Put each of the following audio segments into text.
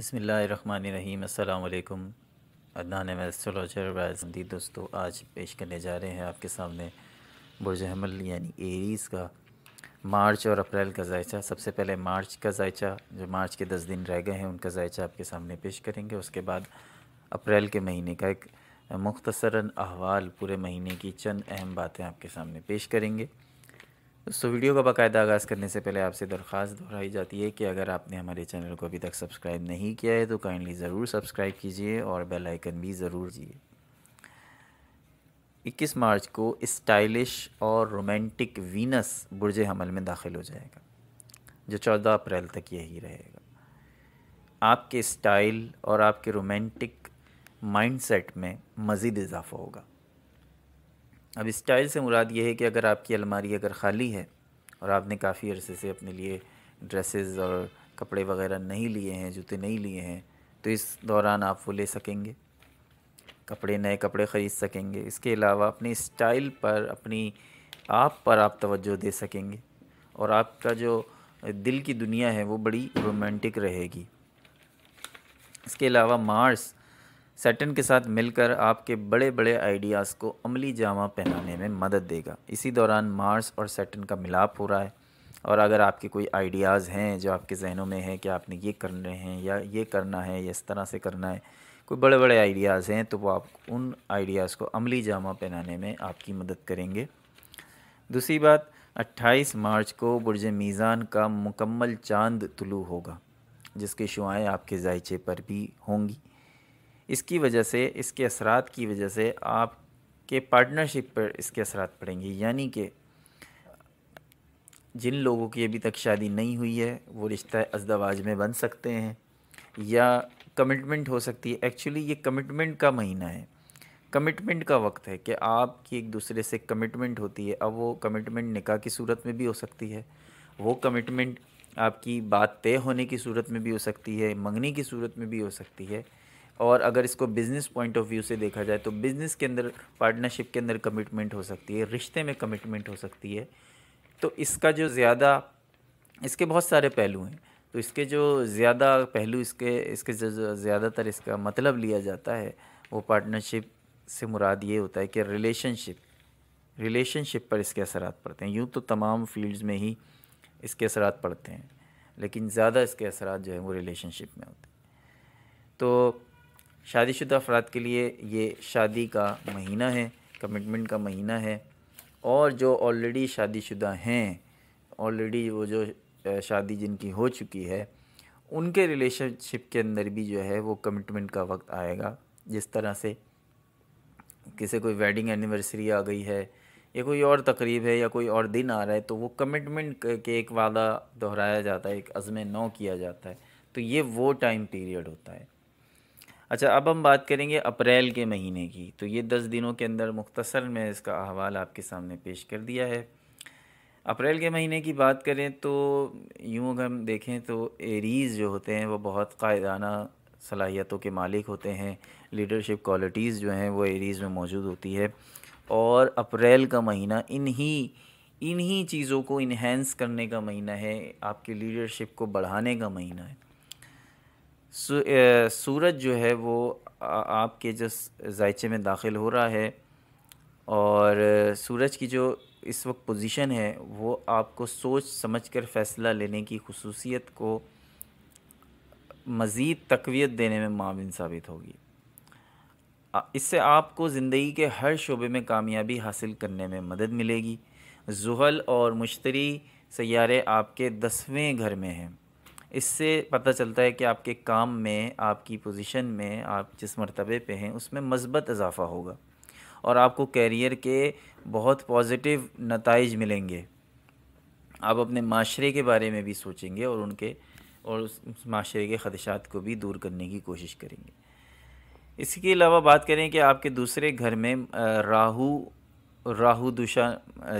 बसमीम अल्लाम अदनान एस्ट्रोलॉजर वाजी दोस्तों आज पेश करने जा रहे हैं आपके सामने बुरज हमल यानी एरीज़ का मार्च और अप्रैल का जायचा सबसे पहले मार्च का जायचा जो मार्च के दस दिन रह गए हैं उनका जायचा आपके सामने पेश करेंगे उसके बाद अप्रैल के महीने का एक मुख्तसरा अहवाल पूरे महीने की चंद अहम बातें आपके सामने पेश करेंगे दोस्तों वीडियो का बाकायदा आगाज़ करने से पहले आपसे दरख्वास्त दोहराई जाती है कि अगर आपने हमारे चैनल को अभी तक सब्सक्राइब नहीं किया है तो काइंडली ज़रूर सब्सक्राइब कीजिए और बेल आइकन भी ज़रूर दीजिए 21 मार्च को स्टाइलिश और रोमांटिक वीनस बुरज हमल में दाखिल हो जाएगा जो 14 अप्रैल तक यही रहेगा आपके स्टाइल और आपके रोमांटिक माइंडसेट में मज़ीद इजाफा होगा अब स्टाइल से मुराद ये है कि अगर आपकी अलमारी अगर खाली है और आपने काफ़ी अरसे से अपने लिए ड्रेसेस और कपड़े वगैरह नहीं लिए हैं जूते नहीं लिए हैं तो इस दौरान आप वो ले सकेंगे कपड़े नए कपड़े ख़रीद सकेंगे इसके अलावा अपने स्टाइल पर अपनी आप पर आप तवज्जो दे सकेंगे और आपका जो दिल की दुनिया है वो बड़ी रोमांटिक रहेगी इसके अलावा मार्स सेटन के साथ मिलकर आपके बड़े बड़े आइडियाज़ को अमली जामा पहनाने में मदद देगा इसी दौरान मार्स और सैटन का मिलाप हो रहा है और अगर आपके कोई आइडियाज़ हैं जो आपके जहनों में हैं कि आपने ये करने हैं या ये करना है या इस तरह से करना है कोई बड़े बड़े आइडियाज़ हैं तो वो आप उन आइडियाज़ को अमली जामा पहनाने में आपकी मदद करेंगे दूसरी बात 28 मार्च को बुरज मीज़ान का मुकम्मल चांद तुलू होगा जिसके शुआएँ आपके जायचे पर भी होंगी इसकी वजह से इसके असरात की वजह से आपके पार्टनरशिप पर इसके असरात पड़ेंगे यानी कि जिन लोगों की अभी तक शादी नहीं हुई है वो रिश्ता अजदवाज में बन सकते हैं या कमिटमेंट हो सकती है एक्चुअली ये कमिटमेंट का महीना है कमिटमेंट का वक्त है कि आपकी एक दूसरे से कमिटमेंट होती है अब वो कमिटमेंट निकाह की सूरत में भी हो सकती है वो कमिटमेंट आपकी बात तय होने की सूरत में भी हो सकती है मंगनी की सूरत में भी हो सकती है और अगर इसको बिज़नेस पॉइंट ऑफ व्यू से देखा जाए तो बिज़नेस के अंदर पार्टनरशिप के अंदर कमिटमेंट हो सकती है रिश्ते में कमिटमेंट हो सकती है तो इसका जो ज़्यादा इसके बहुत सारे पहलू हैं तो इसके जो ज़्यादा पहलू इसके इसके ज़्यादातर इसका मतलब लिया जाता है वो पार्टनरशिप से मुराद ये होता है कि रिलेशनशिप रिलेशनशिप पर इसके असर पड़ते हैं यूँ तो तमाम फील्ड्स में ही इसके असर पड़ते हैं लेकिन ज़्यादा इसके असर जो है वो रिलेशनशिप में होते हैं तो शादीशुदा अफराद के लिए ये शादी का महीना है कमिटमेंट का महीना है और जो ऑलरेडी शादीशुदा हैं ऑलरेडी वो जो शादी जिनकी हो चुकी है उनके रिलेशनशिप के अंदर भी जो है वो कमिटमेंट का वक्त आएगा जिस तरह से किसी कोई वेडिंग एनिवर्सरी आ गई है या कोई और तकरीब है या कोई और दिन आ रहा है तो वो कमिटमेंट के एक वादा दोहराया जाता है एक अज़म नौ किया जाता है तो ये वो टाइम पीरियड होता है अच्छा अब हम बात करेंगे अप्रैल के महीने की तो ये दस दिनों के अंदर मुख्तसर में इसका अहवाल आपके सामने पेश कर दिया है अप्रैल के महीने की बात करें तो यूँ अगर हम देखें तो एरीज़ जो होते हैं वो बहुत कायदाना सलाहियतों के मालिक होते हैं लीडरशिप क्वालिटीज़ जो हैं वो एरीज़ में मौजूद होती है और अप्रैल का महीना इन्हीं इन्हीं चीज़ों को इन्हेंस करने का महीना है आपकी लीडरशिप को बढ़ाने का महीना है सूरज जो है वो आपके जो जायचे में दाखिल हो रहा है और सूरज की जो इस वक्त पोजीशन है वो आपको सोच समझ कर फ़ैसला लेने की खसूसियत को मज़ीद तकवीत देने में मामिन साबित होगी इससे आपको ज़िंदगी के हर शोबे में कामयाबी हासिल करने में मदद मिलेगी जुहल और मुश्तरी सैारे आपके दसवें घर में हैं इससे पता चलता है कि आपके काम में आपकी पोजीशन में आप जिस मरतबे पे हैं उसमें मजबत इजाफ़ा होगा और आपको कैरियर के बहुत पॉजिटिव नतज मिलेंगे आप अपने माशरे के बारे में भी सोचेंगे और उनके और उस माशरे के खदशात को भी दूर करने की कोशिश करेंगे इसके अलावा बात करें कि आपके दूसरे घर में राहु राहु दुशा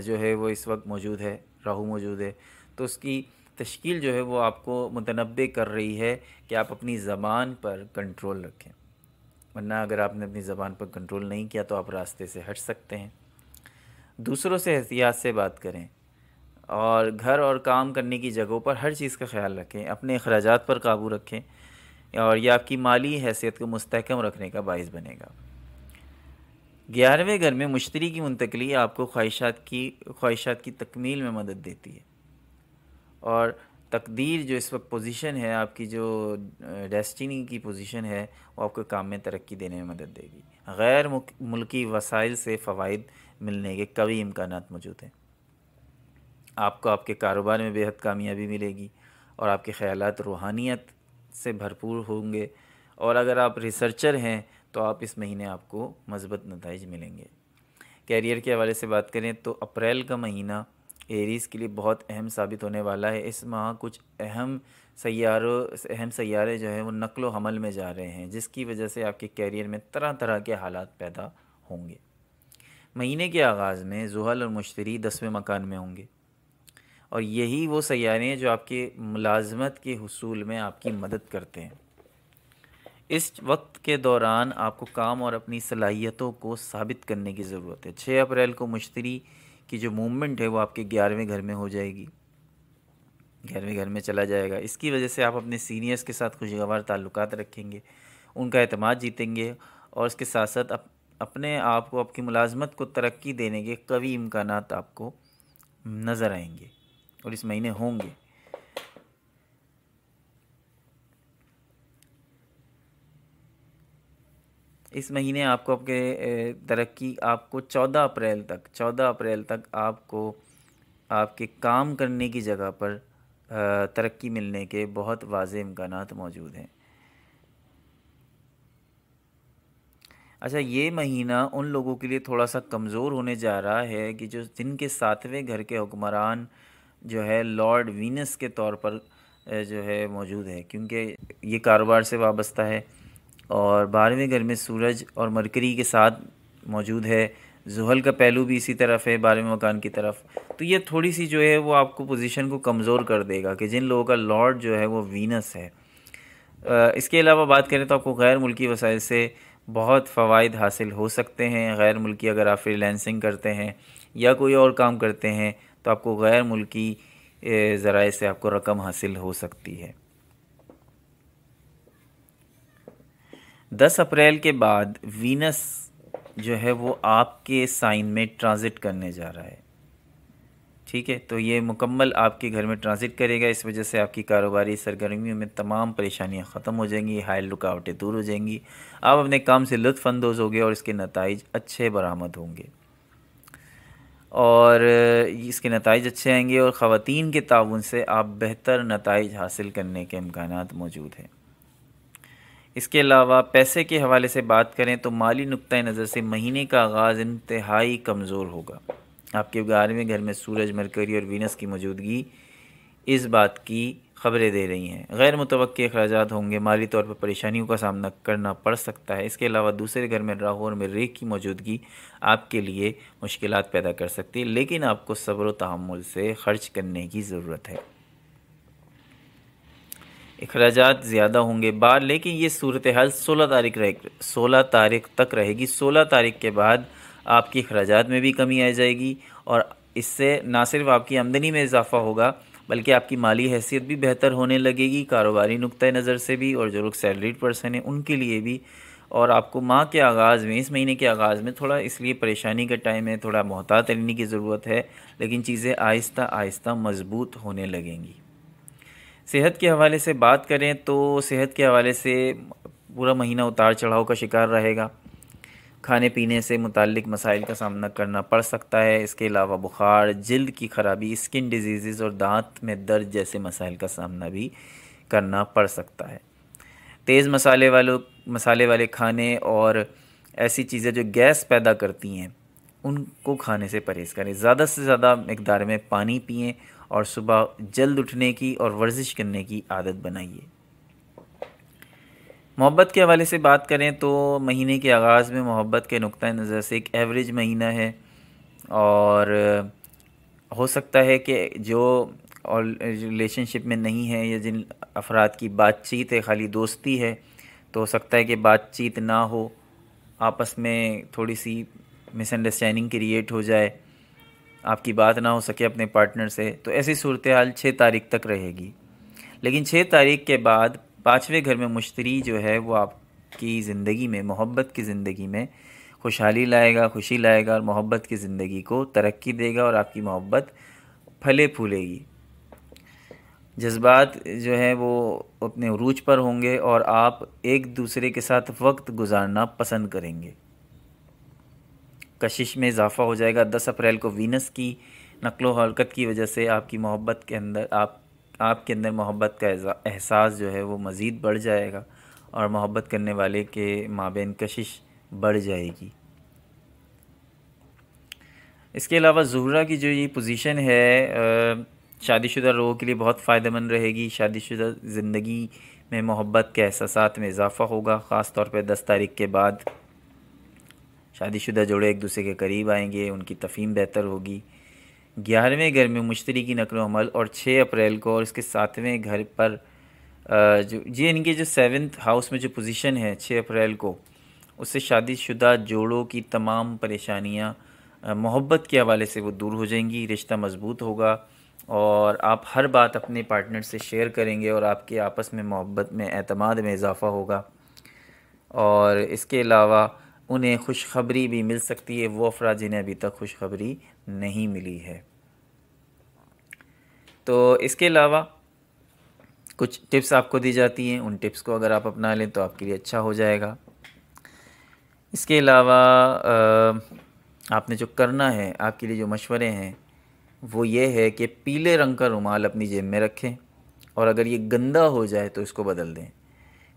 जो है वो इस वक्त मौजूद है राहु मौजूद है तो उसकी तश्कील जो है वो आपको मुतनबे कर रही है कि आप अपनी ज़बान पर कंट्रोल रखें वरना अगर आपने अपनी ज़बान पर कंट्रोल नहीं किया तो आप रास्ते से हट सकते हैं दूसरों से एहतियात से बात करें और घर और काम करने की जगहों पर हर चीज़ का ख्याल रखें अपने अखराज पर काबू रखें और यह आपकी माली हैसियत को मुस्तकम रखने का बायस बनेगा ग्यारहवें घर में मुश्तरी की मुंतकली आपको ख्वाहिशात की ख्वाहिशात की तकमील में मदद देती है और तकदीर जो इस वक्त पोजीशन है आपकी जो डेस्टिनी की पोजीशन है वो आपके काम में तरक्की देने में मदद देगी गैर मुल्की वसाइल से फ़वाद मिलने के कई इम्कान मौजूद हैं आपको आपके कारोबार में बेहद कामयाबी मिलेगी और आपके ख्याल रूहानियत से भरपूर होंगे और अगर आप रिसर्चर हैं तो आप इस महीने आपको मजबूत नतज मिलेंगे कैरियर के हवाले से बात करें तो अप्रैल का महीना एरीज़ के लिए बहुत अहम साबित होने वाला है इस माह कुछ अहम सैारों अहम सैारे जो हैं वो नकलो हमल में जा रहे हैं जिसकी वजह से आपके कैरियर में तरह तरह के हालात पैदा होंगे महीने के आगाज़ में जुहल और मुश्तरी दसवें मकान में होंगे और यही वो सैारे हैं जो आपके मुलाजमत के हसूल में आपकी मदद करते हैं इस वक्त के दौरान आपको काम और अपनी सलाहियतों को साबित करने की ज़रूरत है छः अप्रैल को मुश्तरी की जो मूवमेंट है वो आपके ग्यारहवें घर में हो जाएगी ग्यारहवें घर में चला जाएगा इसकी वजह से आप अपने सीनियर्स के साथ खुशगवार ताल्लुक रखेंगे उनका अतमाद जीतेंगे और इसके साथ साथ अप, अपने आप को आपकी मुलाजमत को तरक्की देने के कवी इम्कान आपको नज़र आएंगे और इस महीने होंगे इस महीने आपको आपके तरक्की आपको चौदह अप्रैल तक चौदह अप्रैल तक आपको आपके काम करने की जगह पर तरक्की मिलने के बहुत वाज इम्कान मौजूद हैं अच्छा ये महीना उन लोगों के लिए थोड़ा सा कमज़ोर होने जा रहा है कि जो जिनके सातवें घर के हुक्मरान जो है लॉर्ड वीनस के तौर पर जो है मौजूद है क्योंकि ये कारोबार से वाबस्ता है और बारहवें घर में सूरज और मरकरी के साथ मौजूद है जुहल का पहलू भी इसी तरफ है बारहवें मकान की तरफ तो ये थोड़ी सी जो है वो आपको पोजीशन को कमज़ोर कर देगा कि जिन लोगों का लॉर्ड जो है वो वीनस है इसके अलावा बात करें तो आपको गैर मुल्की वसाइल से बहुत फ़वाद हासिल हो सकते हैं गैर मुल्की अगर आप फ्रीलैंसिंग करते हैं या कोई और काम करते हैं तो आपको गैर मुल्की ज़रा से आपको रकम हासिल हो सकती है दस अप्रैल के बाद वीनस जो है वो आपके साइन में ट्रांज़िट करने जा रहा है ठीक है तो ये मुकम्मल आपके घर में ट्रांज़िट करेगा इस वजह से आपकी कारोबारी सरगर्मियों में तमाम परेशानियां ख़त्म हो जाएंगी हायल रुकावटें दूर हो जाएंगी आप अपने काम से लुत्फानंदोज़ होगे और इसके नतज अच्छे बरामद होंगे और इसके नतज अच्छे आएंगे और ख़वान के ताउन से आप बेहतर नतज हासिल करने के इम्कान मौजूद हैं इसके अलावा पैसे के हवाले से बात करें तो माली नुक़ नज़र से महीने का आगाज़ इंतहाई कमज़ोर होगा आपके ग्यारहवें घर में सूरज मरकरी और वीनस की मौजूदगी इस बात की खबरें दे रही हैं गैर मुतव अखराज होंगे माली तौर पर परेशानियों का सामना करना पड़ सकता है इसके अलावा दूसरे घर में राहू और मेरे रेख की मौजूदगी आपके लिए मुश्किल पैदा कर सकती है लेकिन आपको सब्र तहमुल से खर्च करने की ज़रूरत है अखराज ज़्यादा होंगे बार लेकिन ये सूरत हाल सोलह तारीख रहे सोलह तारीख तक रहेगी सोलह तारीख के बाद आपकी अखराज में भी कमी आ जाएगी और इससे ना सिर्फ आपकी आमदनी में इजाफा होगा बल्कि आपकी माली हैसियत भी बेहतर होने लगेगी कारोबारी नुक़ नज़र से भी और जो लोग सैलरीड पर्सन हैं उनके लिए भी और आपको माह के आगाज़ में इस महीने के आगाज़ में थोड़ा इसलिए परेशानी का टाइम है थोड़ा मोहतात रहने की ज़रूरत है लेकिन चीज़ें आहिस्ता आहिस्ता मजबूत होने लगेंगी सेहत के हवाले से बात करें तो सेहत के हवाले से पूरा महीना उतार चढ़ाव का शिकार रहेगा खाने पीने से मुतलिक मसाइल का सामना करना पड़ सकता है इसके अलावा बुखार जल्द की खराबी स्किन डिजीज़ और दांत में दर्द जैसे मसाइल का सामना भी करना पड़ सकता है तेज़ मसाले वालों मसाले वाले खाने और ऐसी चीज़ें जो गैस पैदा करती हैं उनको खाने से परहेज़ करें ज़्यादा से ज़्यादा मकदार में पानी पिएँ और सुबह जल्द उठने की और वर्जिश करने की आदत बनाइए मोहब्बत के हवाले से बात करें तो महीने के आगाज़ में मोहब्बत के नुक़ नज़र से एक एवरेज महीना है और हो सकता है कि जो और रिलेशनशिप में नहीं है या जिन अफराद की बातचीत है खाली दोस्ती है तो हो सकता है कि बातचीत ना हो आपस में थोड़ी सी मिसअंडरस्टैंडिंग क्रिएट हो जाए आपकी बात ना हो सके अपने पार्टनर से तो ऐसी सूरत हाल छः तारीख तक रहेगी लेकिन छः तारीख के बाद पाँचवें घर में मुश्तरी जो है वो आपकी ज़िंदगी में मोहब्बत की ज़िंदगी में खुशहाली लाएगा खुशी लाएगा और मोहब्बत की ज़िंदगी को तरक्की देगा और आपकी मोहब्बत फले फूलेगी जज्बात जो है वो अपने रूज पर होंगे और आप एक दूसरे के साथ वक्त गुजारना पसंद करेंगे कशिश में इजाफा हो जाएगा दस अप्रैल को वीनस की नकलो हरकत की वजह से आपकी मोहब्बत के अंदर आप आपके अंदर मोहब्बत का एहसास जो है वो मज़ीद बढ़ जाएगा और मोहब्बत करने वाले के माबेन कशिश बढ़ जाएगी इसके अलावा जहरा की जो ये पोजीशन है शादीशुदा लोगों के लिए बहुत फ़ायदेमंद रहेगी शादीशुदा ज़िंदगी में मोहब्बत के एहसास में इजाफ़ा होगा ख़ास तौर पर दस तारीख के बाद शादीशुदा जोड़े एक दूसरे के करीब आएंगे उनकी तफीम बेहतर होगी ग्यारहवें घर में मुश्तरी की नकल हमल और छः अप्रैल को और इसके सातवें घर पर जो ये इनके जो सेवन्थ हाउस में जो पोजीशन है छः अप्रैल को उससे शादीशुदा जोड़ों की तमाम परेशानियां मोहब्बत के हवाले से वो दूर हो जाएंगी रिश्ता मजबूत होगा और आप हर बात अपने पार्टनर से शेयर करेंगे और आपके आपस में मोहब्बत में अतमाद में इजाफ़ा होगा और इसके अलावा उन्हें खुशखबरी भी मिल सकती है वो अफरा जिन्हें अभी तक खुशखबरी नहीं मिली है तो इसके अलावा कुछ टिप्स आपको दी जाती हैं उन टिप्स को अगर आप अपना लें तो आपके लिए अच्छा हो जाएगा इसके अलावा आपने जो करना है आपके लिए जो मशवरे हैं वो ये है कि पीले रंग का रुमाल अपनी जेब में रखें और अगर ये गंदा हो जाए तो इसको बदल दें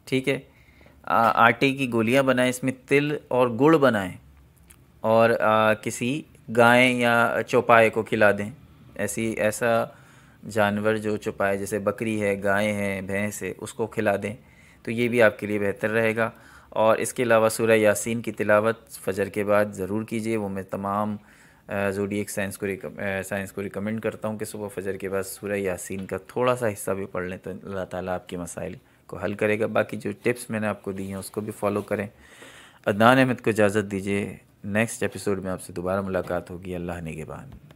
ठीक है आटे की गोलियां बनाएं इसमें तिल और गुड़ बनाएं और आ, किसी गाय या चौपाए को खिला दें ऐसी ऐसा जानवर जो चौपाए जैसे बकरी है गाय है भैंस है उसको खिला दें तो ये भी आपके लिए बेहतर रहेगा और इसके अलावा सूर्य यासीन की तिलावत फ़जर के बाद ज़रूर कीजिए वो मैं तमाम एक साइंस को साइंस को रिकमेंड करता हूँ कि सुबह फ़जर के बाद सूर्य यासीन का थोड़ा सा हिस्सा भी पढ़ लें तो अल्लाह ताला आपके मसाइल को हल करेगा बाकी जो टिप्स मैंने आपको दी हैं उसको भी फॉलो करें अदनान अहमद को इजाज़त दीजिए नेक्स्ट एपिसोड में आपसे दोबारा मुलाकात होगी अल्लाह नेगेबान